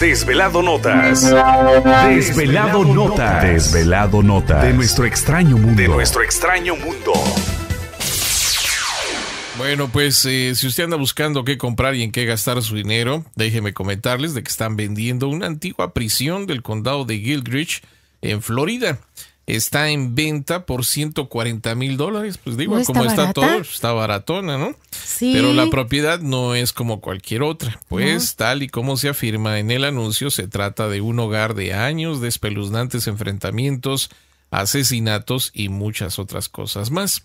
Desvelado Notas. Desvelado, nota, Notas. Desvelado nota De nuestro extraño mundo. De nuestro extraño mundo. Bueno, pues eh, si usted anda buscando qué comprar y en qué gastar su dinero, déjeme comentarles de que están vendiendo una antigua prisión del condado de Gilgrich en Florida está en venta por 140 mil dólares. Pues digo, como está, todo, está baratona, ¿no? Pero la propiedad no es como cualquier otra. Pues tal y como se afirma en el anuncio, se trata de un hogar de años de espeluznantes enfrentamientos, asesinatos y muchas otras cosas más.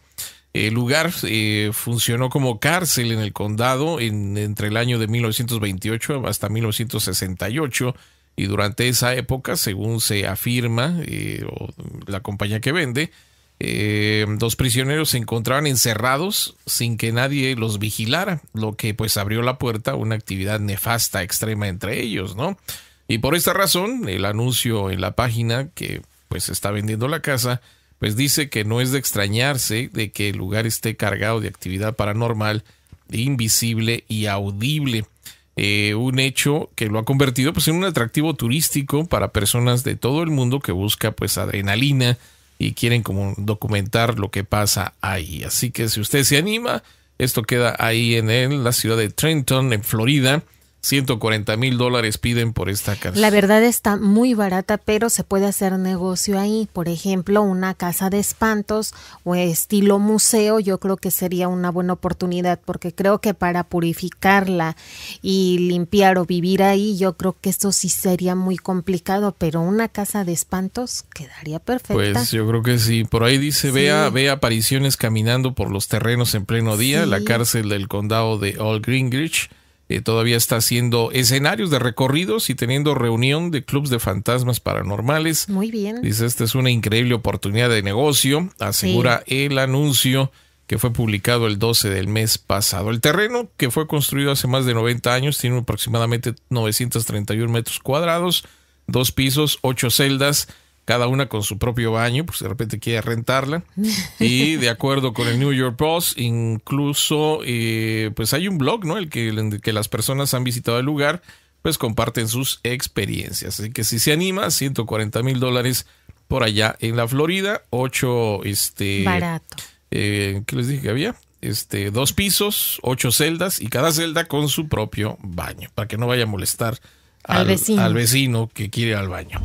El lugar eh, funcionó como cárcel en el condado en, entre el año de 1928 hasta 1968 y durante esa época, según se afirma, eh, la compañía que vende, eh, dos prisioneros se encontraban encerrados sin que nadie los vigilara, lo que pues abrió la puerta a una actividad nefasta extrema entre ellos, ¿no? Y por esta razón, el anuncio en la página que pues está vendiendo la casa, pues dice que no es de extrañarse de que el lugar esté cargado de actividad paranormal, invisible y audible. Eh, un hecho que lo ha convertido pues, en un atractivo turístico para personas de todo el mundo que busca pues adrenalina y quieren como documentar lo que pasa ahí. Así que si usted se anima, esto queda ahí en la ciudad de Trenton, en Florida. 140 mil dólares piden por esta casa. La verdad está muy barata, pero se puede hacer negocio ahí. Por ejemplo, una casa de espantos o estilo museo, yo creo que sería una buena oportunidad porque creo que para purificarla y limpiar o vivir ahí, yo creo que esto sí sería muy complicado, pero una casa de espantos quedaría perfecta. Pues yo creo que sí. Por ahí dice, vea, apariciones caminando por los terrenos en pleno día, la cárcel del condado de Old Greenwich eh, todavía está haciendo escenarios de recorridos y teniendo reunión de clubs de fantasmas paranormales. Muy bien. Dice, esta es una increíble oportunidad de negocio, asegura el anuncio que fue publicado el 12 del mes pasado. El terreno, que fue construido hace más de 90 años, tiene aproximadamente 931 metros cuadrados, dos pisos, ocho celdas, cada una con su propio baño, pues de repente quiere rentarla. Y de acuerdo con el New York Post, incluso eh, pues hay un blog, ¿no? El que, que las personas han visitado el lugar, pues comparten sus experiencias. Así que si se anima, 140 mil dólares por allá en la Florida, ocho este... Barato. Eh, ¿Qué les dije que había? Este, dos pisos, ocho celdas y cada celda con su propio baño, para que no vaya a molestar al, vecino. al vecino que quiere ir al baño.